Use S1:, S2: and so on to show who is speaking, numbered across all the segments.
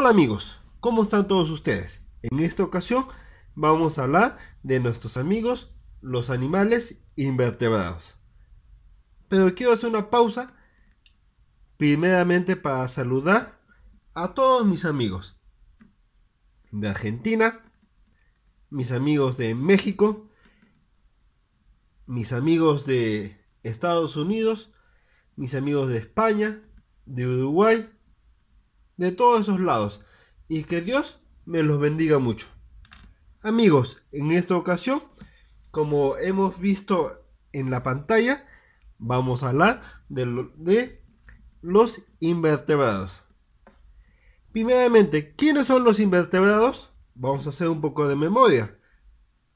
S1: Hola amigos, ¿cómo están todos ustedes? En esta ocasión vamos a hablar de nuestros amigos, los animales invertebrados. Pero quiero hacer una pausa primeramente para saludar a todos mis amigos de Argentina, mis amigos de México, mis amigos de Estados Unidos, mis amigos de España, de Uruguay, de todos esos lados y que Dios me los bendiga mucho. Amigos, en esta ocasión, como hemos visto en la pantalla, vamos a hablar de, los invertebrados. Primeramente, ¿quiénes son los invertebrados? Vamos a hacer un poco de memoria.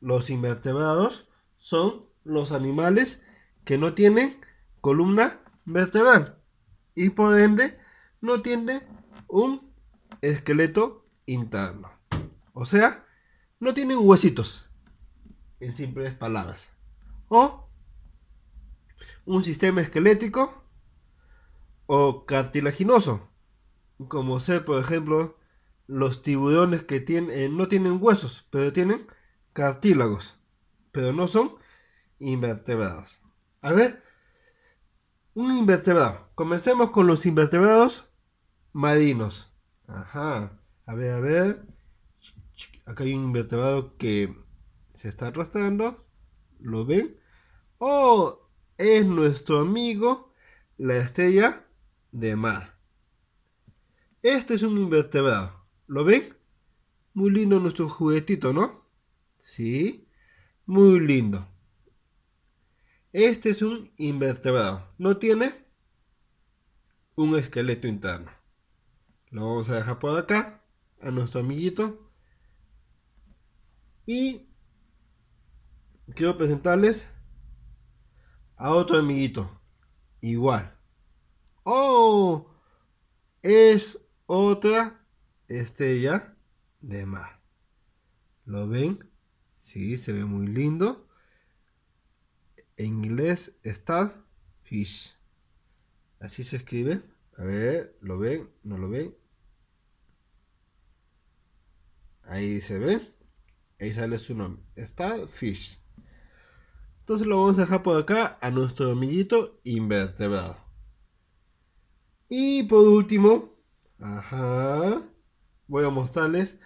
S1: Los invertebrados son los animales que no tienen columna vertebral y por ende no tienen un esqueleto interno. O sea, no tienen huesitos, en simples palabras. O un sistema esquelético o cartilaginoso, como sé, por ejemplo, los tiburones que tienen, eh, no tienen huesos, pero tienen cartílagos, pero no son invertebrados. A ver, un invertebrado. Comencemos con los invertebrados marinos. Ajá. A ver, a ver. Acá hay un invertebrado que se está arrastrando. ¿Lo ven? Oh, es nuestro amigo la estrella de mar. Este es un invertebrado. ¿Lo ven? Muy lindo nuestro juguetito, ¿no? Sí, muy lindo. Este es un invertebrado. No tiene un esqueleto interno. Lo vamos a dejar por acá. A nuestro amiguito. Y quiero presentarles a otro amiguito. Igual. ¡Oh! Es otra estrella de mar. ¿Lo ven? Sí, se ve muy lindo. En inglés, fish Así se escribe. A ver, ¿lo ven? ¿No lo ven? Ahí se ve. Ahí sale su nombre. Está Fish. Entonces lo vamos a dejar por acá a nuestro amiguito invertebrado. Y por último, ajá, voy a mostrarles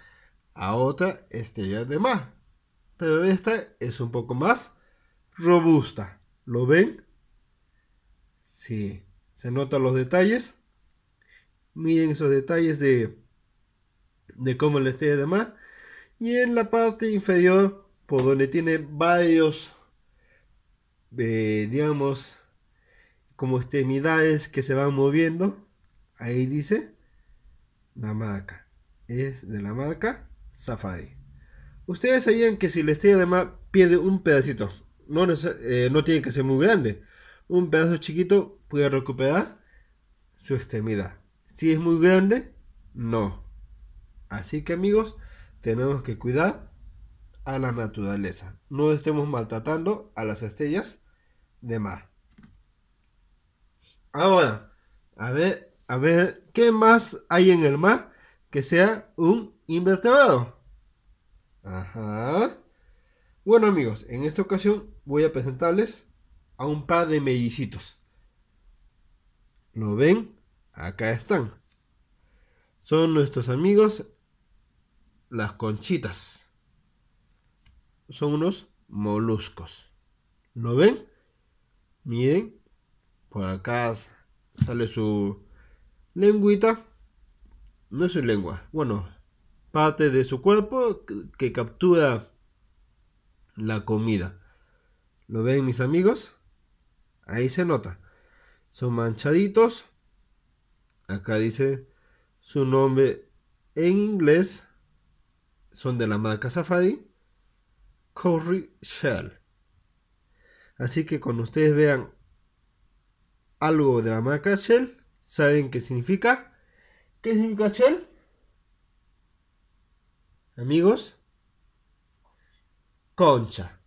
S1: a otra estrella de mar. Pero esta es un poco más robusta. ¿Lo ven? Sí, se notan los detalles. Miren esos detalles de de cómo le esté de demás. Y en la parte inferior, por donde tiene varios, eh, digamos, como extremidades que se van moviendo, ahí dice la marca. Es de la marca Safari. Ustedes sabían que si la estrella de mar pierde un pedacito, no, eh, no tiene que ser muy grande, un pedazo chiquito puede recuperar su extremidad. Si es muy grande, no. Así que amigos, tenemos que cuidar a la naturaleza. No estemos maltratando a las estrellas de mar. Ahora, a ver, a ver, ¿qué más hay en el mar que sea un invertebrado? Ajá. Bueno amigos, en esta ocasión voy a presentarles a un par de mellicitos. ¿Lo ven? Acá están. Son nuestros amigos las conchitas. Son unos moluscos. ¿Lo ven? Miren, por acá sale su lengüita. No es su lengua. Bueno, parte de su cuerpo que captura la comida. ¿Lo ven mis amigos? Ahí se nota. Son manchaditos. Acá dice su nombre en inglés son de la marca Safari Curry Shell. Así que cuando ustedes vean algo de la marca Shell, ¿saben qué significa? ¿Qué significa Shell? Amigos, concha.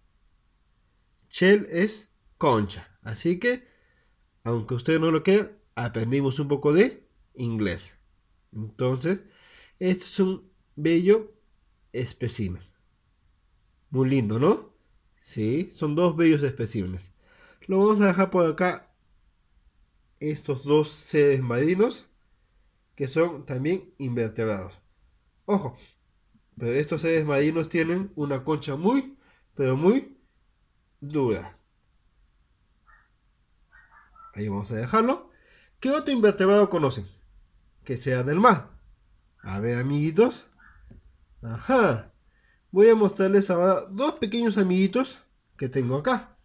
S1: Shell es concha. Así que, aunque ustedes no lo queden. aprendimos un poco de inglés. Entonces, este es un bello especímen, Muy lindo, ¿no? Sí, son dos bellos especímenes. Lo vamos a dejar por acá. Estos dos seres marinos. Que son también invertebrados. Ojo. Pero estos seres marinos tienen una concha muy, pero muy dura. Ahí vamos a dejarlo. ¿Qué otro invertebrado conocen? Que sea del mar. A ver, amiguitos. Ajá. Voy a mostrarles ahora dos pequeños amiguitos que tengo acá.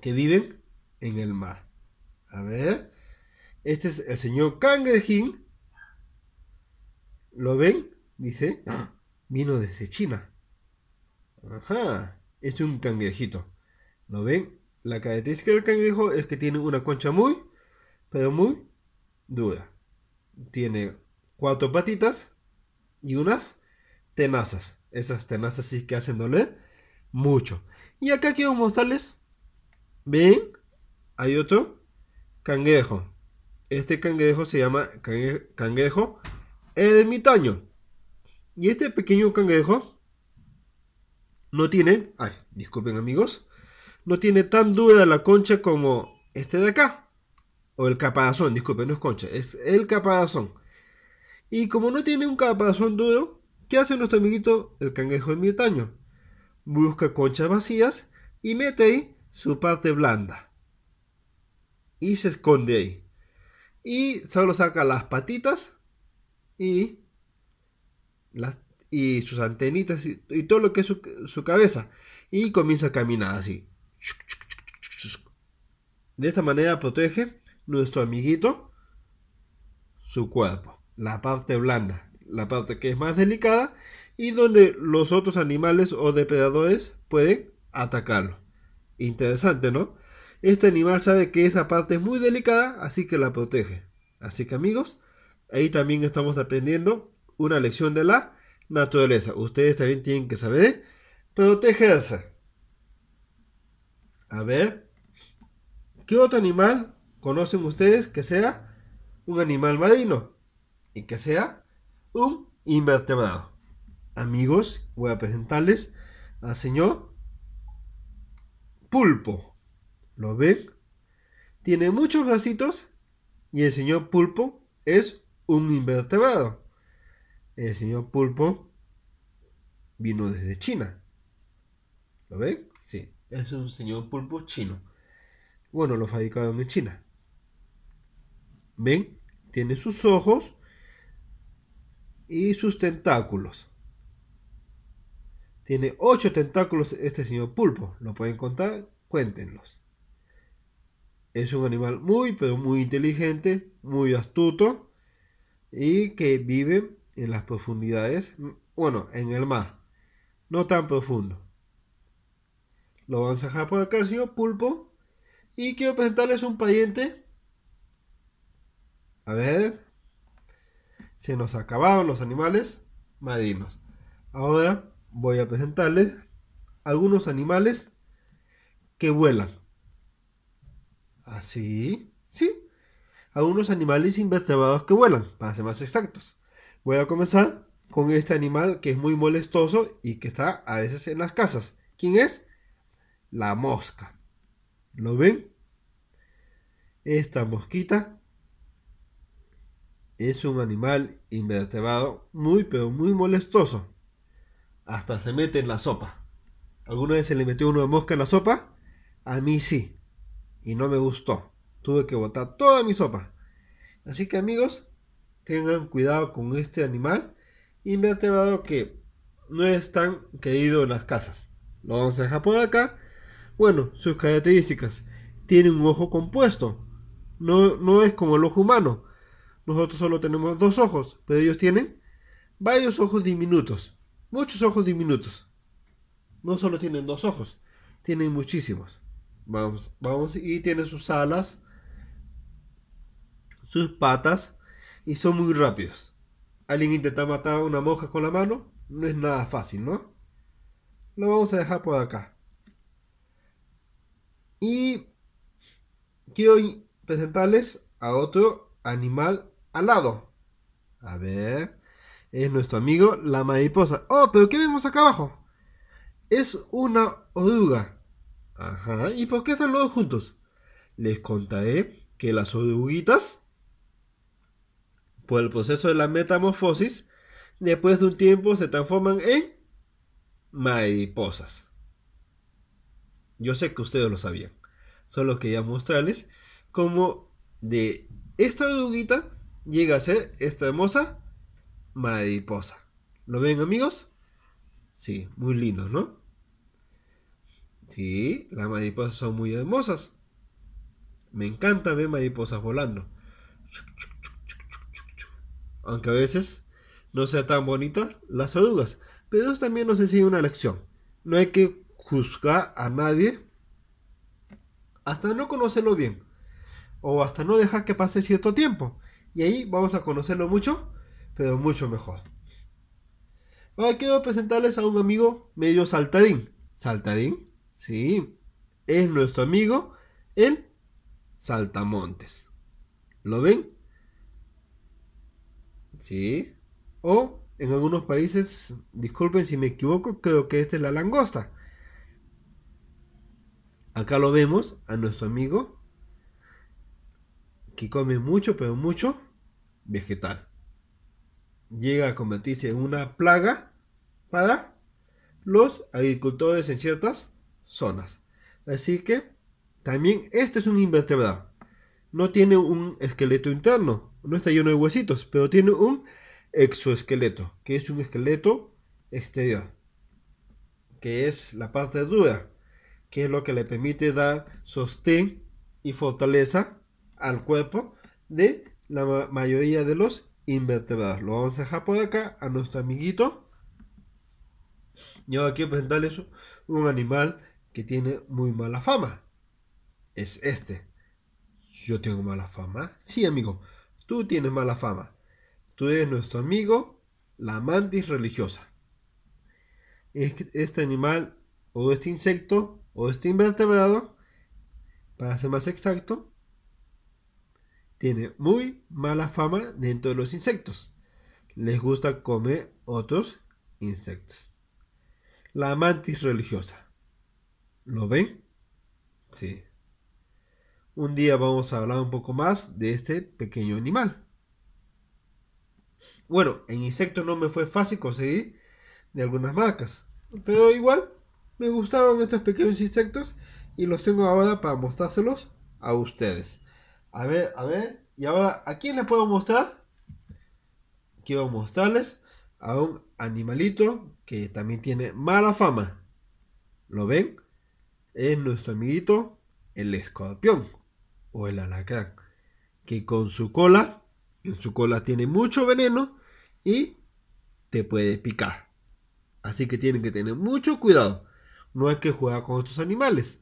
S1: Que viven en el mar. A ver. Este es el señor Cangrejín. ¿Lo ven? Dice, vino desde China. Ajá. Este es un cangrejito. ¿Lo ven? La característica del cangrejo es que tiene una concha muy, pero muy dura. Tiene cuatro patitas y unas tenazas. Esas tenazas sí que hacen doler mucho. Y acá quiero mostrarles, ven, hay otro cangrejo. Este cangrejo se llama cangrejo ermitaño. Y este pequeño cangrejo no tiene, ay, disculpen amigos, no tiene tan dura la concha como este de acá. O el caparazón, disculpen, no es concha, es el caparazón. Y como no tiene un caparazón duro, ¿qué hace nuestro amiguito el cangrejo ermitaño? Busca conchas vacías y mete ahí su parte blanda. Y se esconde ahí. Y solo saca las patitas y, las, y sus antenitas y, todo lo que es su cabeza. Y comienza a caminar así. De esta manera protege nuestro amiguito su cuerpo la parte blanda, la parte que es más delicada y donde los otros animales o depredadores pueden atacarlo. Interesante, ¿no? Este animal sabe que esa parte es muy delicada, así que la protege. Así que amigos, ahí también estamos aprendiendo una lección de la naturaleza. Ustedes también tienen que saber protegerse. A ver, ¿qué otro animal conocen ustedes que sea un animal marino? y que sea un invertebrado. Amigos, voy a presentarles al señor pulpo. ¿Lo ven? Tiene muchos bracitos y el señor pulpo es un invertebrado. El señor pulpo vino desde China. ¿Lo ven? Sí, es un señor pulpo chino. Bueno, lo fabricaron en China. ¿Ven? Tiene sus ojos y sus tentáculos. Tiene ocho tentáculos este señor pulpo. ¿Lo pueden contar? Cuéntenlos. Es un animal muy, pero muy inteligente, muy astuto y que vive en las profundidades, bueno, en el mar, no tan profundo. Lo vamos a sacar por acá el señor pulpo y quiero presentarles un pariente. A ver, se nos acabaron los animales marinos. Ahora voy a presentarles algunos animales que vuelan. Así, ¿Ah, sí. Algunos animales invertebrados que vuelan, para ser más exactos. Voy a comenzar con este animal que es muy molestoso y que está a veces en las casas. ¿Quién es? La mosca. ¿Lo ven? Esta mosquita es un animal invertebrado muy pero muy molestoso. Hasta se mete en la sopa. ¿Alguna vez se le metió una mosca en la sopa? A mí sí. Y no me gustó. Tuve que botar toda mi sopa. Así que amigos, tengan cuidado con este animal invertebrado que no es tan querido en las casas. Lo vamos a dejar por acá. Bueno, sus características. Tiene un ojo compuesto. No, no es como el ojo humano. Nosotros solo tenemos dos ojos, pero ellos tienen varios ojos diminutos, muchos ojos diminutos. No solo tienen dos ojos, tienen muchísimos. Vamos, vamos, y tienen sus alas, sus patas, y son muy rápidos. Alguien intenta matar a una monja con la mano, no es nada fácil, ¿no? Lo vamos a dejar por acá. Y quiero presentarles a otro animal al lado. A ver. Es nuestro amigo la mariposa. Oh, pero ¿qué vemos acá abajo? Es una oruga. Ajá. ¿Y por qué están los dos juntos? Les contaré que las oruguitas, por el proceso de la metamorfosis, después de un tiempo se transforman en mariposas. Yo sé que ustedes lo sabían. Solo quería mostrarles cómo de esta oruguita llega a ser esta hermosa mariposa. ¿Lo ven amigos? Sí, muy lindos, ¿no? Sí, las mariposas son muy hermosas. Me encanta ver mariposas volando. Aunque a veces no sea tan bonita las orugas. Pero eso también nos enseña una lección. No hay que juzgar a nadie hasta no conocerlo bien. O hasta no dejar que pase cierto tiempo. Y ahí vamos a conocerlo mucho, pero mucho mejor. Ahora quiero presentarles a un amigo medio saltadín. ¿Saltadín? Sí. Es nuestro amigo, el saltamontes. ¿Lo ven? Sí. O en algunos países, disculpen si me equivoco, creo que esta es la langosta. Acá lo vemos a nuestro amigo y come mucho, pero mucho vegetal. Llega a convertirse en una plaga para los agricultores en ciertas zonas. Así que también este es un invertebrado. No tiene un esqueleto interno, no está lleno de huesitos, pero tiene un exoesqueleto, que es un esqueleto exterior, que es la parte dura, que es lo que le permite dar sostén y fortaleza al cuerpo de la mayoría de los invertebrados. Lo vamos a dejar por acá a nuestro amiguito. Yo aquí quiero presentarles un animal que tiene muy mala fama. Es este. Yo tengo mala fama. Sí, amigo. Tú tienes mala fama. Tú eres nuestro amigo, la mantis religiosa. Este animal, o este insecto, o este invertebrado, para ser más exacto, tiene muy mala fama dentro de los insectos. Les gusta comer otros insectos. La mantis religiosa. ¿Lo ven? Sí. Un día vamos a hablar un poco más de este pequeño animal. Bueno, en insectos no me fue fácil conseguir de algunas marcas. Pero igual me gustaron estos pequeños insectos y los tengo ahora para mostrárselos a ustedes. A ver, a ver. Y ahora, ¿a quién le puedo mostrar? Quiero mostrarles a un animalito que también tiene mala fama. ¿Lo ven? Es nuestro amiguito, el escorpión o el alacrán, que con su cola, en su cola tiene mucho veneno y te puede picar. Así que tienen que tener mucho cuidado. No hay que jugar con estos animales.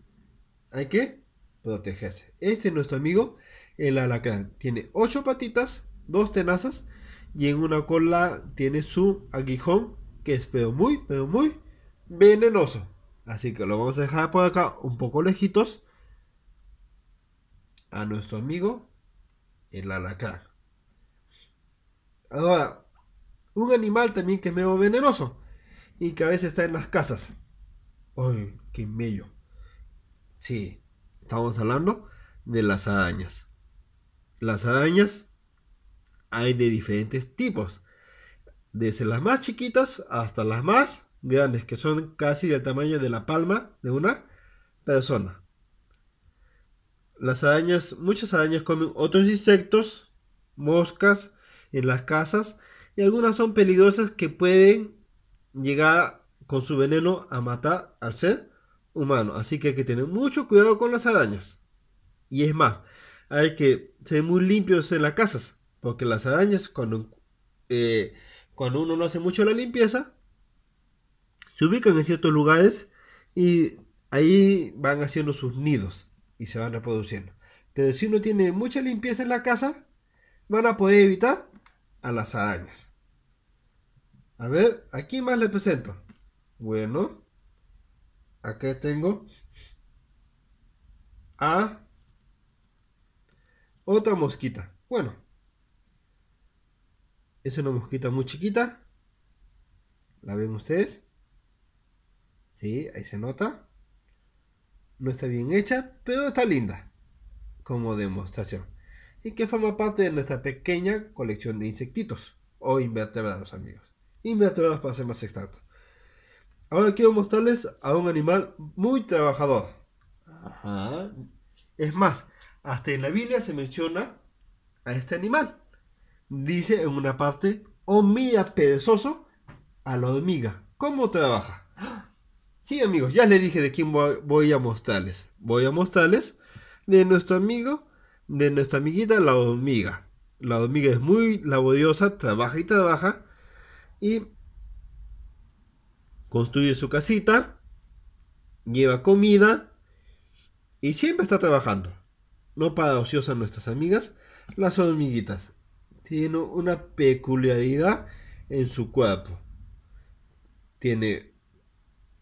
S1: Hay que protegerse. Este es nuestro amigo el alacrán tiene ocho patitas, dos tenazas y en una cola tiene su aguijón que es pero muy, pero muy venenoso. Así que lo vamos a dejar por acá un poco lejitos a nuestro amigo el alacrán. Ahora, un animal también que es medio venenoso y que a veces está en las casas. ¡Ay, qué bello! Sí, estamos hablando de las arañas. Las arañas hay de diferentes tipos, desde las más chiquitas hasta las más grandes, que son casi del tamaño de la palma de una persona. Las arañas, muchas arañas comen otros insectos, moscas en las casas y algunas son peligrosas que pueden llegar con su veneno a matar al ser humano. Así que hay que tener mucho cuidado con las arañas. Y es más, hay que ser muy limpios en las casas, porque las arañas, cuando, eh, cuando uno no hace mucho la limpieza, se ubican en ciertos lugares y ahí van haciendo sus nidos y se van reproduciendo. Pero si uno tiene mucha limpieza en la casa, van a poder evitar a las arañas. A ver, aquí más les presento. Bueno, acá tengo a otra mosquita. Bueno. Es una mosquita muy chiquita. ¿La ven ustedes? Sí, ahí se nota. No está bien hecha, pero está linda. Como demostración. Y que forma parte de nuestra pequeña colección de insectitos. O invertebrados, amigos. Invertebrados para ser más exacto. Ahora quiero mostrarles a un animal muy trabajador. Ajá. Es más, hasta en la Biblia se menciona a este animal. Dice en una parte, hormiga oh, perezoso a la hormiga. ¿Cómo trabaja? Sí, amigos, ya les dije de quién voy a mostrarles. Voy a mostrarles de nuestro amigo, de nuestra amiguita la hormiga. La hormiga es muy laboriosa, trabaja y trabaja y construye su casita, lleva comida y siempre está trabajando no para ociosas nuestras amigas, las hormiguitas. Tienen una peculiaridad en su cuerpo. Tiene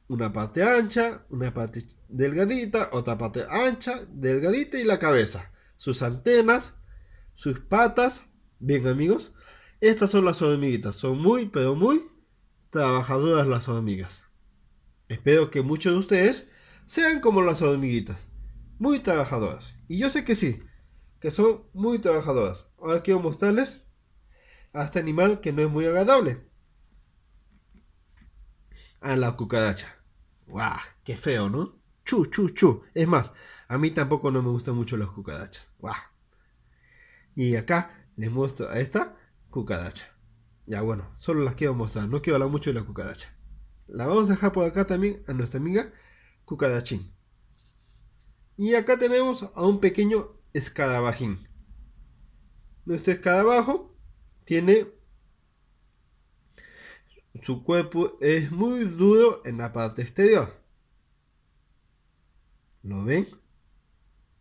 S1: una parte ancha, una parte delgadita, otra parte ancha, delgadita y la cabeza. Sus antenas, sus patas. Bien amigos, estas son las hormiguitas. Son muy, pero muy trabajadoras las hormigas. Espero que muchos de ustedes sean como las hormiguitas, muy trabajadoras. Y yo sé que sí, que son muy trabajadoras. Ahora quiero mostrarles a este animal que no es muy agradable. A la cucaracha. ¡Guau! ¡Qué feo, ¿no? Chu, chu, chu. Es más, a mí tampoco no me gustan mucho las cucarachas. ¡Guau! Y acá les muestro a esta cucaracha. Ya bueno, solo las quiero mostrar, no quiero hablar mucho de la cucaracha. La vamos a dejar por acá también a nuestra amiga Cucarachín. Y acá tenemos a un pequeño escarabajín. Nuestro escarabajo tiene su cuerpo es muy duro en la parte exterior. ¿Lo ven?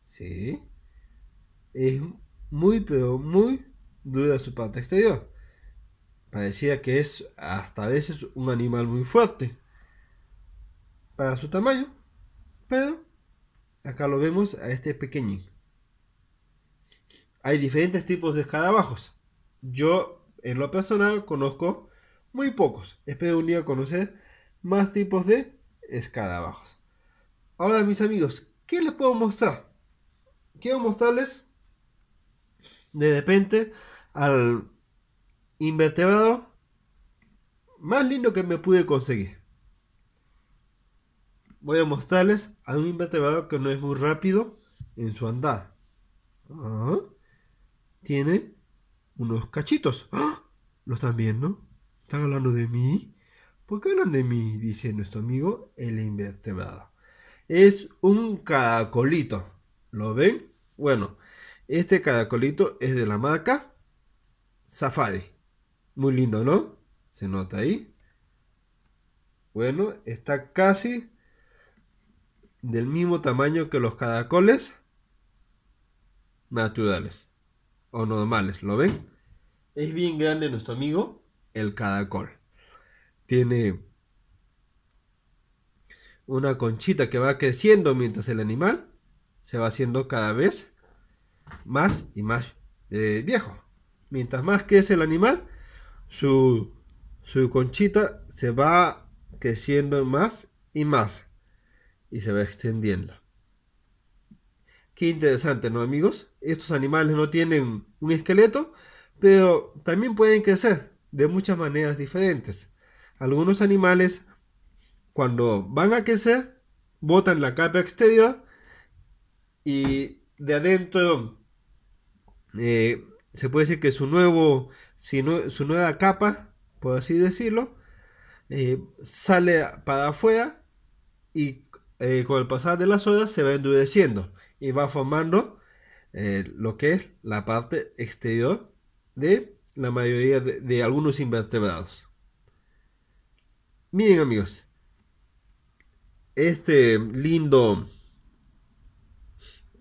S1: Sí. Es muy pero muy dura su parte exterior. Parecía que es hasta veces un animal muy fuerte para su tamaño, pero Acá lo vemos a este pequeñín. Hay diferentes tipos de escarabajos. Yo, en lo personal, conozco muy pocos. Espero un día conocer más tipos de escarabajos. Ahora, mis amigos, ¿qué les puedo mostrar? Quiero mostrarles de repente al invertebrado más lindo que me pude conseguir voy a mostrarles a un invertebrado que no es muy rápido en su andar. Ah, tiene unos cachitos. ¡Ah! ¿Lo están viendo? ¿Están hablando de mí? ¿Por qué hablan de mí? Dice nuestro amigo el invertebrado. Es un caracolito. ¿Lo ven? Bueno, este caracolito es de la marca Safari. Muy lindo, ¿no? Se nota ahí. Bueno, está casi del mismo tamaño que los caracoles naturales o normales, ¿lo ven? Es bien grande nuestro amigo el caracol. Tiene una conchita que va creciendo mientras el animal se va haciendo cada vez más y más eh, viejo. Mientras más crece el animal, su, su conchita se va creciendo más y más y se va extendiendo. Qué interesante, ¿no, amigos? Estos animales no tienen un esqueleto, pero también pueden crecer de muchas maneras diferentes. Algunos animales, cuando van a crecer, botan la capa exterior y de adentro eh, se puede decir que su nuevo su nueva capa por así decirlo eh, sale para afuera y eh, con el pasar de las horas se va endureciendo y va formando eh, lo que es la parte exterior de la mayoría de, algunos invertebrados. Miren amigos, este lindo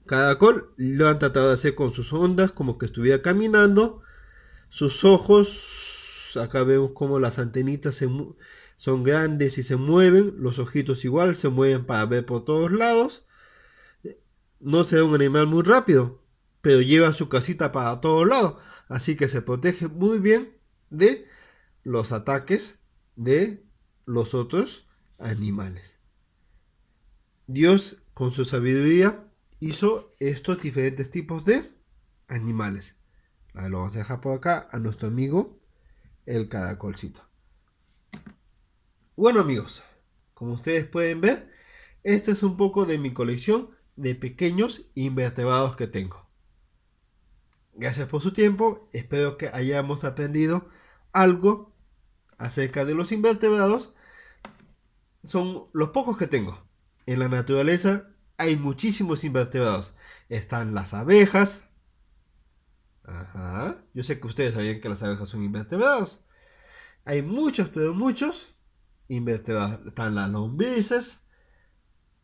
S1: caracol lo han tratado de hacer con sus ondas como que estuviera caminando. Sus ojos, acá vemos como las antenitas se, son grandes y se mueven, los ojitos igual se mueven para ver por todos lados. No será un animal muy rápido, pero lleva su casita para todos lados, así que se protege muy bien de los ataques de los otros animales. Dios con su sabiduría hizo estos diferentes tipos de animales. lo vamos a dejar por acá a nuestro amigo el caracolcito. Bueno amigos, como ustedes pueden ver, este es un poco de mi colección de pequeños invertebrados que tengo. Gracias por su tiempo, espero que hayamos aprendido algo acerca de los invertebrados. Son los pocos que tengo. En la naturaleza hay muchísimos invertebrados. Están las abejas. Ajá. Yo sé que ustedes sabían que las abejas son invertebrados. Hay muchos, pero muchos están las lombrices.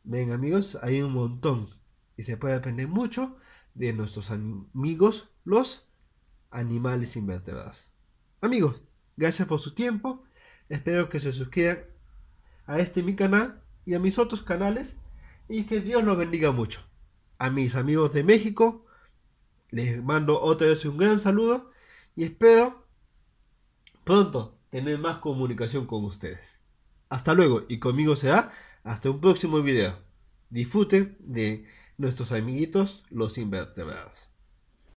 S1: Ven amigos, hay un montón y se puede aprender mucho de nuestros amigos, los animales invertebrados. Amigos, gracias por su tiempo. Espero que se suscriban a este mi canal y a mis otros canales y que Dios los bendiga mucho. A mis amigos de México les mando otra vez un gran saludo y espero pronto tener más comunicación con ustedes. Hasta luego y conmigo será hasta un próximo video. Disfruten de nuestros amiguitos los invertebrados.